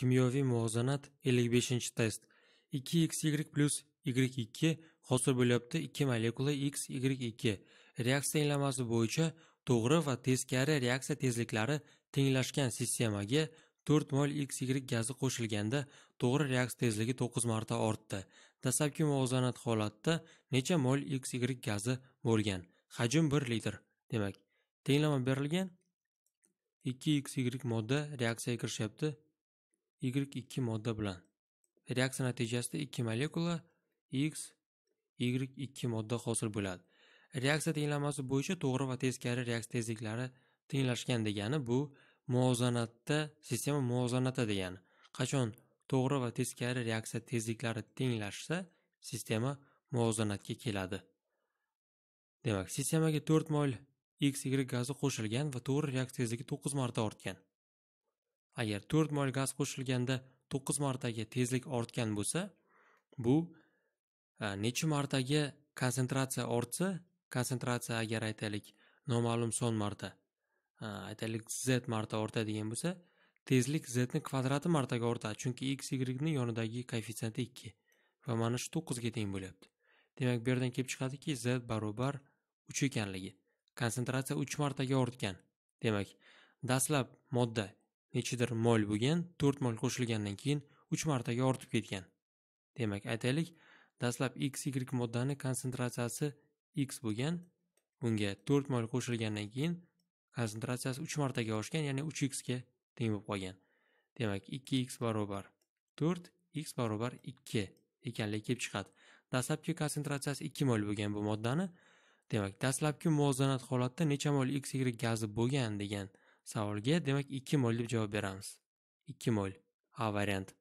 kimyoviy muvozanat 55 test 2 y plyus y2 hosil bo'lyapti 2 molekula x y2 reaksiya tenglamasi bo'yicha to'g'ri va teskari reaksiya tezliklari tenglashgan sistemaga 4 mol xy gazi qo'shilganda to'g'ri reaksiya tezligi 9 marta ortdi dastlabki muvozanat holatida necha mol xy gazi bo'lgan hajm 1 litr demak tenglama berilgan 2xy modda reaksiyaga kirishyapti Y2 modda bilan. Reaksiya natijasida 2 molekula X Y2 modda hosil bo'ladi. Reaksiya tenglamasi bo'yicha to'g'ri va teskari reaksiya tezliklari tenglashgan degani bu muvozanatda sistema muvozanatda degani. Qachon to'g'ri va teskari reaksiya tezliklari tenglashsa, sistema muvozanatga keladi. Demak, sistemaga 4 mol XY gazi qo'shilgan va to'g'ri reaksiya tezligi 9 marta ortgan. agar to'rt mol gaz qo'shilganda to'qqiz martaga tezlik ortgan bo'lsa bu e, necha martaga konsentratsiya ortsa konsentratsiya agar aytaylik noma'lum son marta e, aytaylik z marta ortadigan bo'lsa tezlik zni kvadrati martaga ortadi chunki x yni yonidagi koeffitsiyenti ikki va mana shu to'qqizga teng bo'lyapti demak bu yerdan kelib chiqadiki z barobar uch ekanligi konsentratsiya uch martaga ortgan demak dastlab modda nechidir mol bo'lgan to'rt mol qo'shilgandan keyin uch martaga ortib ketgan demak aytaylik dastlab x y moddani konsentratsiyasi x bo'lgan bunga to'rt mol qo'shilgandan keyin konsentratsiyasi uch martaga oshgan ya'ni uch x ga teng bo'lib qolgan demak ikki x barobar to'rt x barobar ikki ekanligi kelib chiqadi dastlabki konsentratsiyasi ikki mol bo'lgan bu moddani demak dastlabki muvozanat holatda necha mol x y gazi bo'lgan degan Savolga demak 2 mol deb javob beramiz. 2 mol. A variant.